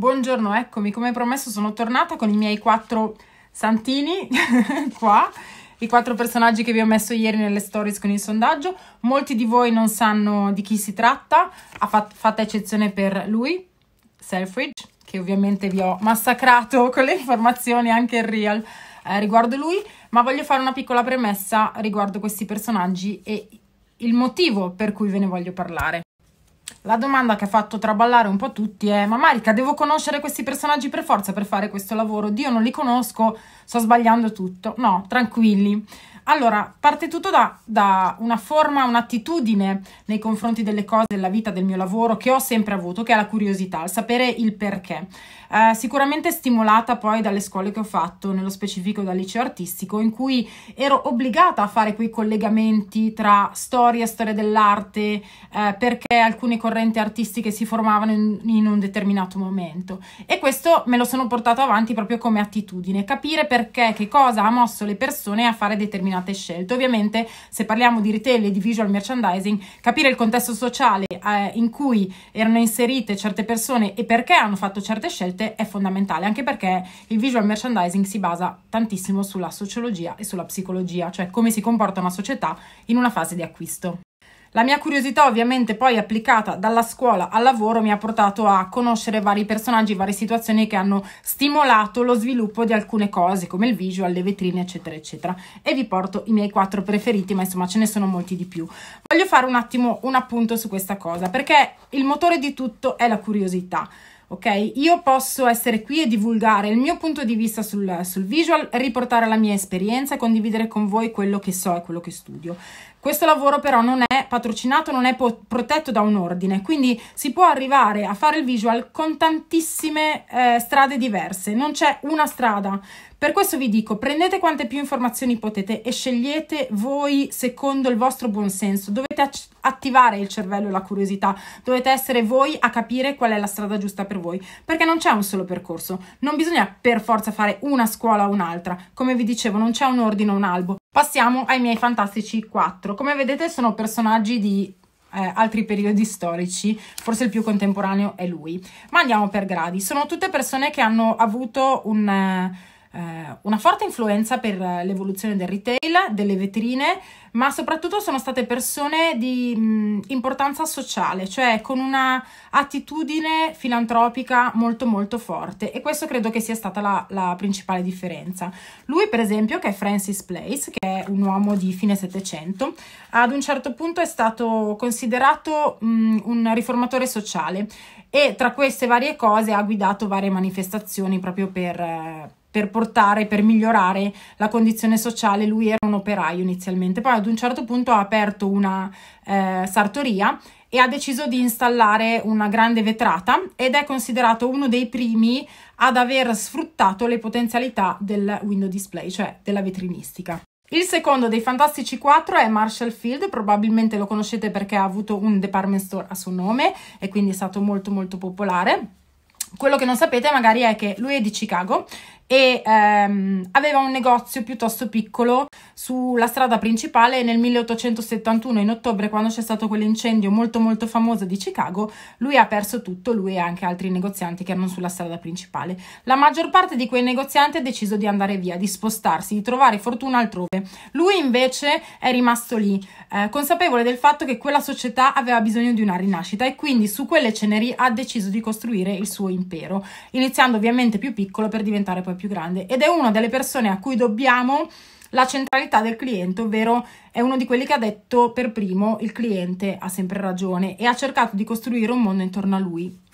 Buongiorno, eccomi, come promesso sono tornata con i miei quattro santini qua, i quattro personaggi che vi ho messo ieri nelle stories con il sondaggio. Molti di voi non sanno di chi si tratta, ha fat fatta eccezione per lui, Selfridge, che ovviamente vi ho massacrato con le informazioni anche in real eh, riguardo lui, ma voglio fare una piccola premessa riguardo questi personaggi e il motivo per cui ve ne voglio parlare. La domanda che ha fatto traballare un po' tutti è: Ma Marica, devo conoscere questi personaggi per forza per fare questo lavoro? Dio non li conosco, sto sbagliando tutto. No, tranquilli. Allora, parte tutto da, da una forma, un'attitudine nei confronti delle cose, della vita, del mio lavoro che ho sempre avuto, che è la curiosità, il sapere il perché. Eh, sicuramente stimolata poi dalle scuole che ho fatto, nello specifico dal liceo artistico, in cui ero obbligata a fare quei collegamenti tra storia, storia dell'arte, eh, perché alcune cose correnti artistiche si formavano in, in un determinato momento e questo me lo sono portato avanti proprio come attitudine, capire perché, che cosa ha mosso le persone a fare determinate scelte. Ovviamente se parliamo di retail e di visual merchandising, capire il contesto sociale eh, in cui erano inserite certe persone e perché hanno fatto certe scelte è fondamentale, anche perché il visual merchandising si basa tantissimo sulla sociologia e sulla psicologia, cioè come si comporta una società in una fase di acquisto. La mia curiosità ovviamente poi applicata dalla scuola al lavoro mi ha portato a conoscere vari personaggi, varie situazioni che hanno stimolato lo sviluppo di alcune cose come il visual, le vetrine eccetera eccetera e vi porto i miei quattro preferiti ma insomma ce ne sono molti di più. Voglio fare un attimo un appunto su questa cosa perché il motore di tutto è la curiosità ok? Io posso essere qui e divulgare il mio punto di vista sul, sul, visual, riportare la mia esperienza e condividere con voi quello che so e quello che studio. Questo lavoro però non è patrocinato, non è po- protetto da un ordine, quindi si può arrivare a fare il visual con tantissime eh, strade diverse, non c'è una strada. Per questo vi dico, prendete quante più informazioni potete e scegliete voi secondo il vostro buonsenso. Dovete ac- attivare il cervello e la curiosità, dovete essere voi a capire qual è la strada giusta per voi, perché non c'è un solo percorso, non bisogna per forza fare una scuola o un'altra. Come vi dicevo, non c'è un ordine o un albo, Passiamo ai miei fantastici 4. Come vedete sono personaggi di eh, altri periodi storici, forse il più contemporaneo è lui. Ma andiamo per gradi. Sono tutte persone che hanno avuto un... Eh, eh, una forte influenza per l'evoluzione del retail, delle vetrine, ma soprattutto sono state persone di mh, importanza sociale, cioè con una attitudine filantropica molto molto forte e questo credo che sia stata la, la principale differenza. Lui per esempio che è Francis Place, che è un uomo di fine Settecento, ad un certo punto è stato considerato mh, un riformatore sociale e tra queste varie cose ha guidato varie manifestazioni proprio per... Eh, per portare, per migliorare la condizione sociale. Lui era un operaio inizialmente, poi ad un certo punto ha aperto una eh, sartoria e ha deciso di installare una grande vetrata ed è considerato uno dei primi ad aver sfruttato le potenzialità del window display, cioè della vetrinistica. Il secondo dei Fantastici 4 è Marshall Field, probabilmente lo conoscete perché ha avuto un department store a suo nome e quindi è stato molto molto popolare. Quello che non sapete magari è che lui è di Chicago e ehm, aveva un negozio piuttosto piccolo sulla strada principale nel 1871 in ottobre quando c'è stato quell'incendio molto molto famoso di Chicago lui ha perso tutto, lui e anche altri negozianti che erano sulla strada principale. La maggior parte di quei negozianti ha deciso di andare via, di spostarsi, di trovare fortuna altrove. Lui invece è rimasto lì, eh, consapevole del fatto che quella società aveva bisogno di una rinascita e quindi su quelle ceneri ha deciso di costruire il suo impero, iniziando ovviamente più piccolo per diventare poi più grande ed è una delle persone a cui dobbiamo la centralità del cliente, ovvero è uno di quelli che ha detto per primo il cliente ha sempre ragione e ha cercato di costruire un mondo intorno a lui.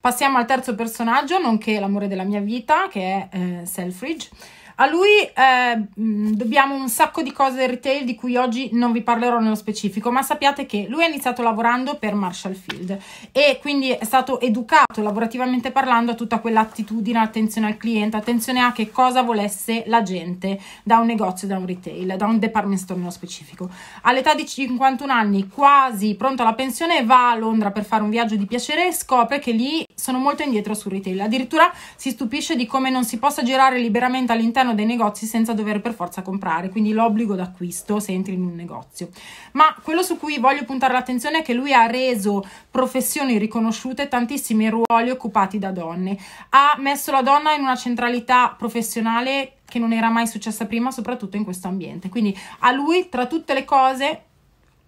Passiamo al terzo personaggio, nonché l'amore della mia vita, che è eh, Selfridge. A lui eh, mm, dobbiamo un sacco di cose del retail di cui oggi non vi parlerò nello specifico, ma sappiate che lui ha iniziato lavorando per Marshall Field e quindi è stato educato lavorativamente parlando a tutta quell'attitudine, attenzione al cliente, attenzione a che cosa volesse la gente da un negozio, da un retail, da un department store nello specifico. All'età di 51 anni, quasi pronto alla pensione, va a Londra per fare un viaggio di piacere e scopre che lì sono molto indietro sul retail. Addirittura si stupisce di come non si possa girare liberamente all'interno all'interno dei negozi senza dover per forza comprare, quindi l'obbligo d'acquisto se entri in un negozio. Ma quello su cui voglio puntare l'attenzione è che lui ha reso professioni riconosciute tantissimi ruoli occupati da donne, ha messo la donna in una centralità professionale che non era mai successa prima, soprattutto in questo ambiente. Quindi a lui, tra tutte le cose,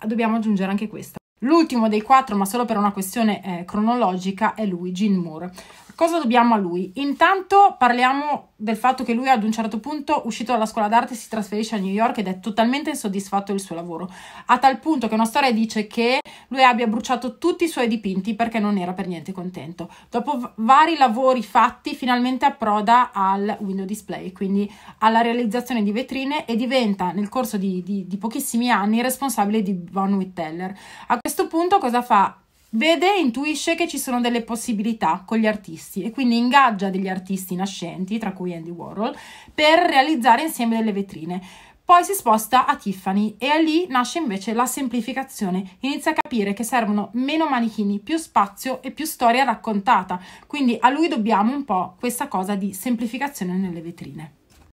dobbiamo aggiungere anche questa. L'ultimo dei quattro, ma solo per una questione eh, cronologica, è lui, Gene Moore. Cosa dobbiamo a lui? Intanto parliamo del fatto che lui ad un certo punto, uscito dalla scuola d'arte, si trasferisce a New York ed è totalmente insoddisfatto del suo lavoro, a tal punto che una storia dice che lui abbia bruciato tutti i suoi dipinti perché non era per niente contento. Dopo vari lavori fatti, finalmente approda al window display, quindi alla realizzazione di vetrine e diventa nel corso di, di, di pochissimi anni responsabile di Bonwit Teller. A questo punto cosa fa? vede e intuisce che ci sono delle possibilità con gli artisti e quindi ingaggia degli artisti nascenti, tra cui Andy Warhol, per realizzare insieme delle vetrine. Poi si sposta a Tiffany e lì nasce invece la semplificazione. Inizia a capire che servono meno manichini, più spazio e più storia raccontata. Quindi a lui dobbiamo un po' questa cosa di semplificazione nelle vetrine.